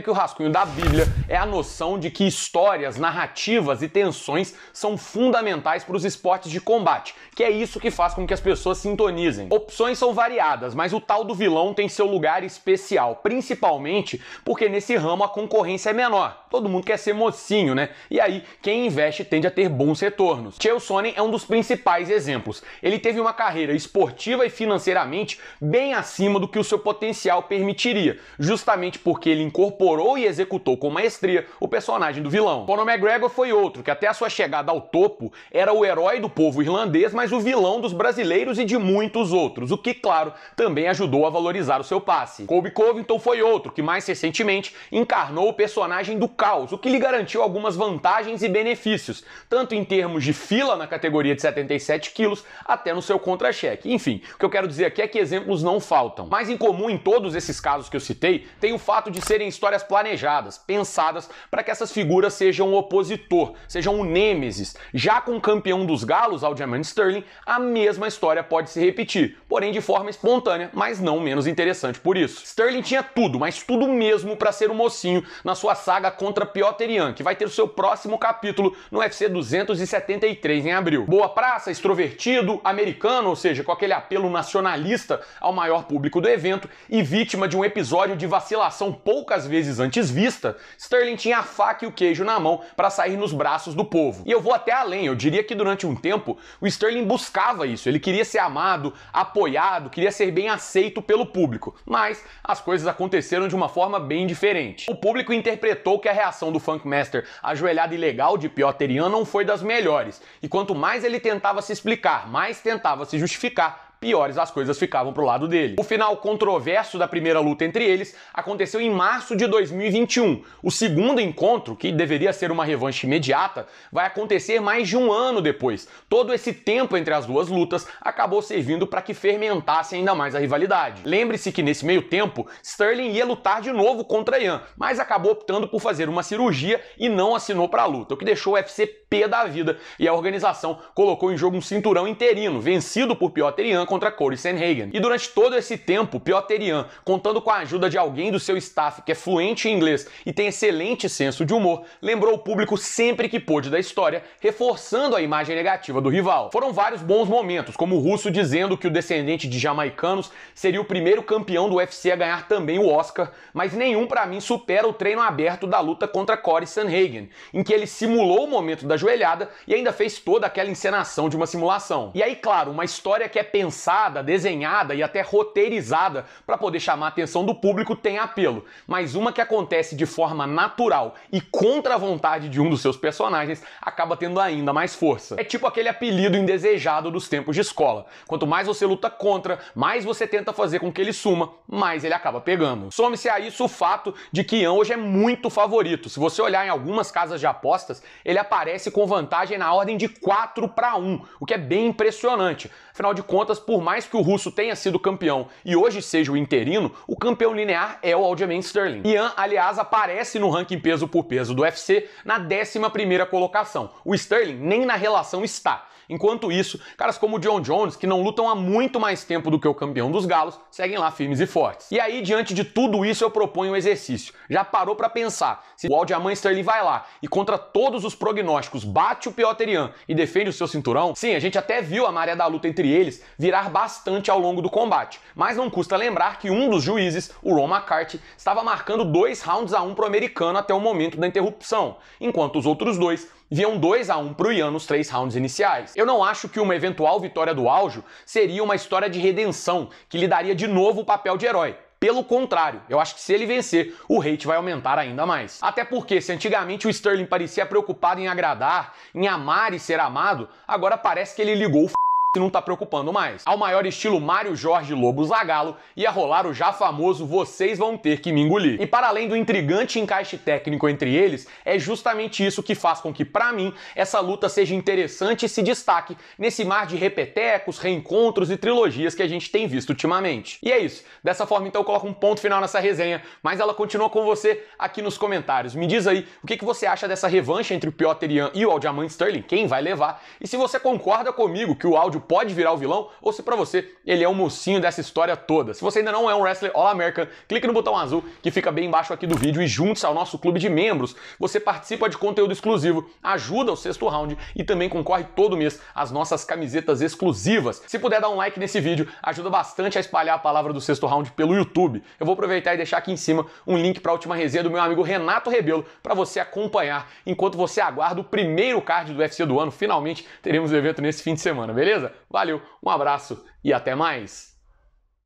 que o rascunho da Bíblia é a noção de que histórias, narrativas e tensões são fundamentais para os esportes de combate, que é isso que faz com que as pessoas sintonizem. Opções são variadas, mas o tal do vilão tem seu lugar especial, principalmente porque nesse ramo a concorrência é menor. Todo mundo quer ser mocinho, né? E aí, quem investe tende a ter bons retornos. Chael Sonnen é um dos principais exemplos. Ele teve uma carreira esportiva e financeiramente bem acima do que o seu potencial permitiria, justamente porque ele incorporou incorporou e executou com maestria o personagem do vilão. Conor McGregor foi outro que até a sua chegada ao topo era o herói do povo irlandês, mas o vilão dos brasileiros e de muitos outros, o que, claro, também ajudou a valorizar o seu passe. Colby Covington foi outro que mais recentemente encarnou o personagem do caos, o que lhe garantiu algumas vantagens e benefícios, tanto em termos de fila na categoria de 77 quilos até no seu contra-cheque. Enfim, o que eu quero dizer aqui é que exemplos não faltam. Mais em comum em todos esses casos que eu citei tem o fato de serem histórias histórias planejadas, pensadas para que essas figuras sejam o opositor, sejam o nêmesis. Já com o campeão dos galos, Aljamain Sterling, a mesma história pode se repetir, porém de forma espontânea, mas não menos interessante por isso. Sterling tinha tudo, mas tudo mesmo para ser um mocinho na sua saga contra Piotr Ian, que vai ter o seu próximo capítulo no UFC 273 em abril. Boa praça, extrovertido, americano, ou seja, com aquele apelo nacionalista ao maior público do evento e vítima de um episódio de vacilação poucas vezes vezes antes vista, Sterling tinha a faca e o queijo na mão para sair nos braços do povo. E eu vou até além, eu diria que durante um tempo o Sterling buscava isso, ele queria ser amado, apoiado, queria ser bem aceito pelo público. Mas as coisas aconteceram de uma forma bem diferente. O público interpretou que a reação do Funkmaster ajoelhada ilegal de Piotr Ian não foi das melhores, e quanto mais ele tentava se explicar, mais tentava se justificar, piores as coisas ficavam pro lado dele. O final controverso da primeira luta entre eles aconteceu em março de 2021. O segundo encontro, que deveria ser uma revanche imediata, vai acontecer mais de um ano depois. Todo esse tempo entre as duas lutas acabou servindo para que fermentasse ainda mais a rivalidade. Lembre-se que nesse meio tempo, Sterling ia lutar de novo contra Ian, mas acabou optando por fazer uma cirurgia e não assinou para a luta, o que deixou o UFC da vida e a organização colocou em jogo um cinturão interino, vencido por Piotr Ian contra Corey Sanhagen. E durante todo esse tempo, Pioterian, contando com a ajuda de alguém do seu staff que é fluente em inglês e tem excelente senso de humor, lembrou o público sempre que pôde da história, reforçando a imagem negativa do rival. Foram vários bons momentos, como o russo dizendo que o descendente de jamaicanos seria o primeiro campeão do UFC a ganhar também o Oscar, mas nenhum para mim supera o treino aberto da luta contra Corey Sanhagen, em que ele simulou o momento da joelhada e ainda fez toda aquela encenação de uma simulação. E aí, claro, uma história que é pensada pensada, desenhada e até roteirizada para poder chamar a atenção do público tem apelo, mas uma que acontece de forma natural e contra a vontade de um dos seus personagens acaba tendo ainda mais força. É tipo aquele apelido indesejado dos tempos de escola. Quanto mais você luta contra, mais você tenta fazer com que ele suma, mais ele acaba pegando. Some-se a isso o fato de que Ian hoje é muito favorito. Se você olhar em algumas casas de apostas, ele aparece com vantagem na ordem de 4 para 1, o que é bem impressionante. Afinal de contas, por por mais que o russo tenha sido campeão e hoje seja o interino, o campeão linear é o Aljamain Sterling. Ian, aliás, aparece no ranking peso por peso do UFC na 11ª colocação. O Sterling nem na relação está. Enquanto isso, caras como o John Jones, que não lutam há muito mais tempo do que o campeão dos galos, seguem lá firmes e fortes. E aí, diante de tudo isso, eu proponho um exercício. Já parou para pensar se o Aljamain Sterling vai lá e contra todos os prognósticos bate o Piotr Ian e defende o seu cinturão? Sim, a gente até viu a maré da luta entre eles virar virar bastante ao longo do combate, mas não custa lembrar que um dos juízes, o Ron McCarthy, estava marcando dois rounds a um para o americano até o momento da interrupção, enquanto os outros dois viam 2 a 1 para o Ian nos três rounds iniciais. Eu não acho que uma eventual vitória do Aljo seria uma história de redenção que lhe daria de novo o papel de herói. Pelo contrário, eu acho que se ele vencer, o hate vai aumentar ainda mais. Até porque, se antigamente o Sterling parecia preocupado em agradar, em amar e ser amado, agora parece que ele ligou o f e não tá preocupando mais. Ao maior estilo Mário Jorge Lobo Zagalo, ia rolar o já famoso Vocês Vão Ter Que Me Engolir. E para além do intrigante encaixe técnico entre eles, é justamente isso que faz com que, para mim, essa luta seja interessante e se destaque nesse mar de repetecos, reencontros e trilogias que a gente tem visto ultimamente. E é isso. Dessa forma, então, eu coloco um ponto final nessa resenha, mas ela continua com você aqui nos comentários. Me diz aí o que, que você acha dessa revanche entre o Piotr Ian e o Aljamain Sterling, quem vai levar, e se você concorda comigo que o áudio pode virar o vilão ou se para você ele é o um mocinho dessa história toda. Se você ainda não é um wrestler All American, clique no botão azul que fica bem embaixo aqui do vídeo e junte-se ao nosso clube de membros. Você participa de conteúdo exclusivo, ajuda o sexto round e também concorre todo mês às nossas camisetas exclusivas. Se puder dar um like nesse vídeo, ajuda bastante a espalhar a palavra do sexto round pelo YouTube. Eu vou aproveitar e deixar aqui em cima um link para a última resenha do meu amigo Renato Rebelo para você acompanhar enquanto você aguarda o primeiro card do UFC do ano. Finalmente teremos o evento nesse fim de semana, beleza? Valeu, um abraço e até mais!